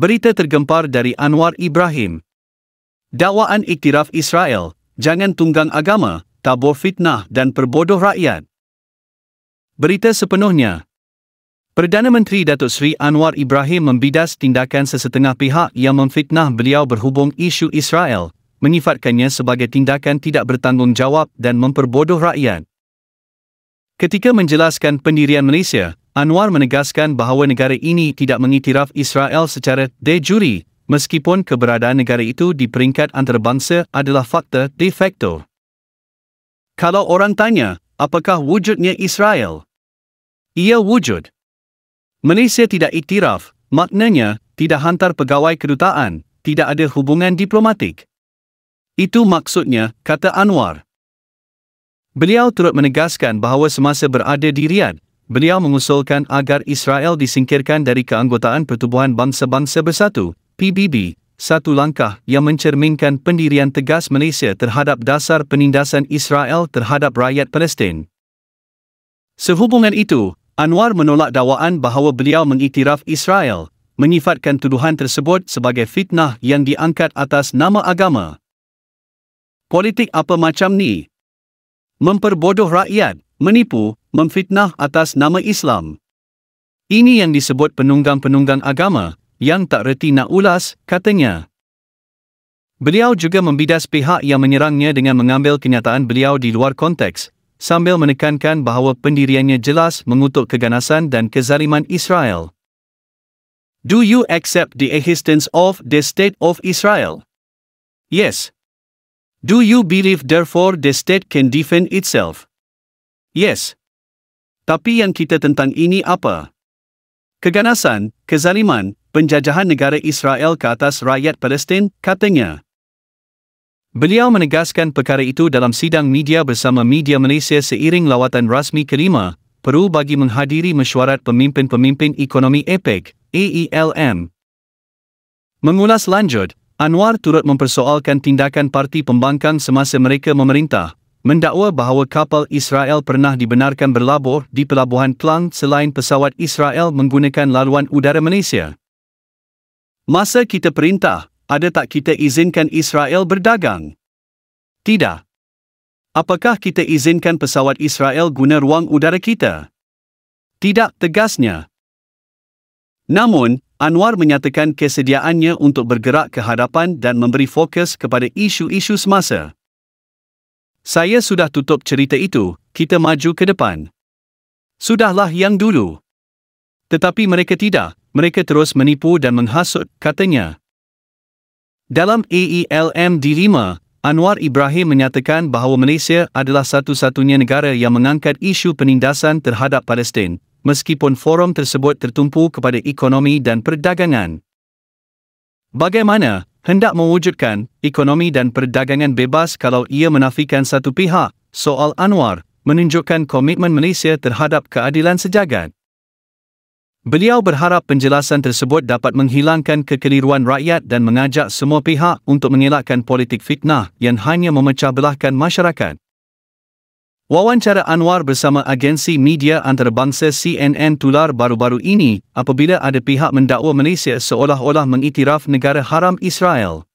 Berita tergempar dari Anwar Ibrahim. Dakwaan iktiraf Israel, jangan tunggang agama, tabur fitnah dan perbodoh rakyat. Berita sepenuhnya. Perdana Menteri Datuk Seri Anwar Ibrahim membidas tindakan sesetengah pihak yang memfitnah beliau berhubung isu Israel, menyifatkannya sebagai tindakan tidak bertanggungjawab dan memperbodoh rakyat. Ketika menjelaskan pendirian Malaysia, Anwar menegaskan bahawa negara ini tidak mengiktiraf Israel secara de jure, meskipun keberadaan negara itu di peringkat antarabangsa adalah fakta de facto. Kalau orang tanya, apakah wujudnya Israel? Ia wujud. Malaysia tidak iktiraf, maknanya tidak hantar pegawai kedutaan, tidak ada hubungan diplomatik. Itu maksudnya, kata Anwar. Beliau turut menegaskan bahawa semasa berada di Riyadh, Beliau mengusulkan agar Israel disingkirkan dari keanggotaan Pertubuhan Bangsa-Bangsa Bersatu, PBB, satu langkah yang mencerminkan pendirian tegas Malaysia terhadap dasar penindasan Israel terhadap rakyat Palestin. Sehubungan itu, Anwar menolak dakwaan bahawa beliau mengiktiraf Israel, menyifatkan tuduhan tersebut sebagai fitnah yang diangkat atas nama agama. Politik apa macam ni? Memperbodoh rakyat menipu, memfitnah atas nama Islam. Ini yang disebut penunggang-penunggang agama yang tak reti nak ulas, katanya. Beliau juga membidas pihak yang menyerangnya dengan mengambil kenyataan beliau di luar konteks, sambil menekankan bahawa pendiriannya jelas mengutuk keganasan dan kezaliman Israel. Do you accept the existence of the state of Israel? Yes. Do you believe therefore the state can defend itself? Yes. Tapi yang kita tentang ini apa? Keganasan, kezaliman, penjajahan negara Israel ke atas rakyat Palestin, katanya. Beliau menegaskan perkara itu dalam sidang media bersama media Malaysia seiring lawatan rasmi kelima, perlu bagi menghadiri mesyuarat pemimpin-pemimpin ekonomi EPEC, AELM. Mengulas lanjut, Anwar turut mempersoalkan tindakan parti pembangkang semasa mereka memerintah, mendakwa bahawa kapal Israel pernah dibenarkan berlabuh di pelabuhan Klang selain pesawat Israel menggunakan laluan udara Malaysia. Masa kita perintah, ada tak kita izinkan Israel berdagang? Tidak. Apakah kita izinkan pesawat Israel guna ruang udara kita? Tidak, tegasnya. Namun, Anwar menyatakan kesediaannya untuk bergerak ke hadapan dan memberi fokus kepada isu-isu semasa. Saya sudah tutup cerita itu, kita maju ke depan. Sudahlah yang dulu. Tetapi mereka tidak, mereka terus menipu dan menghasut, katanya. Dalam AELM D5, Anwar Ibrahim menyatakan bahawa Malaysia adalah satu-satunya negara yang mengangkat isu penindasan terhadap Palestin, meskipun forum tersebut tertumpu kepada ekonomi dan perdagangan. Bagaimana, hendak mewujudkan ekonomi dan perdagangan bebas kalau ia menafikan satu pihak, soal Anwar menunjukkan komitmen Malaysia terhadap keadilan sejagat. Beliau berharap penjelasan tersebut dapat menghilangkan kekeliruan rakyat dan mengajak semua pihak untuk mengelakkan politik fitnah yang hanya memecah belahkan masyarakat. Wawancara Anwar bersama agensi media antarabangsa CNN tular baru-baru ini apabila ada pihak mendakwa Malaysia seolah-olah mengiktiraf negara haram Israel.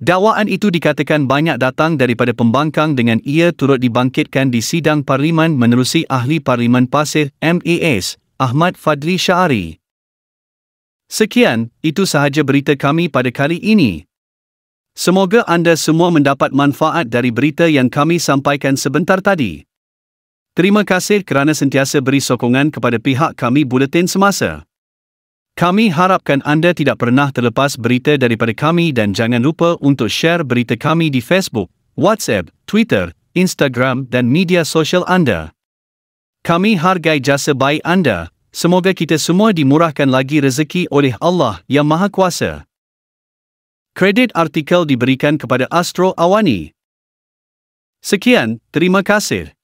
Dakwaan itu dikatakan banyak datang daripada pembangkang dengan ia turut dibangkitkan di sidang parlimen menerusi ahli parlimen Pasir MAS Ahmad Fadli Syari. Sekian, itu sahaja berita kami pada kali ini. Semoga anda semua mendapat manfaat dari berita yang kami sampaikan sebentar tadi. Terima kasih kerana sentiasa beri sokongan kepada pihak kami buletin semasa. Kami harapkan anda tidak pernah terlepas berita daripada kami dan jangan lupa untuk share berita kami di Facebook, WhatsApp, Twitter, Instagram dan media sosial anda. Kami hargai jasa baik anda. Semoga kita semua dimurahkan lagi rezeki oleh Allah Yang Maha Kuasa. Kredit artikel diberikan kepada Astro Awani. Sekian, terima kasih.